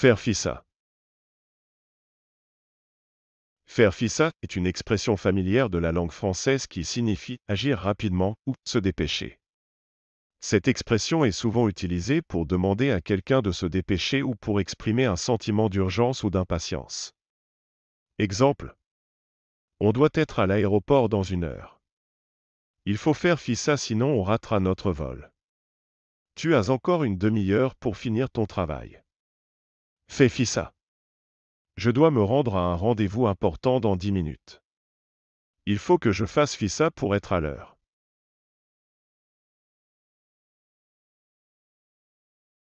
Faire fissa. Faire fissa est une expression familière de la langue française qui signifie agir rapidement ou se dépêcher. Cette expression est souvent utilisée pour demander à quelqu'un de se dépêcher ou pour exprimer un sentiment d'urgence ou d'impatience. Exemple. On doit être à l'aéroport dans une heure. Il faut faire fissa sinon on ratera notre vol. Tu as encore une demi-heure pour finir ton travail. Fais fissa. Je dois me rendre à un rendez-vous important dans dix minutes. Il faut que je fasse fissa pour être à l'heure.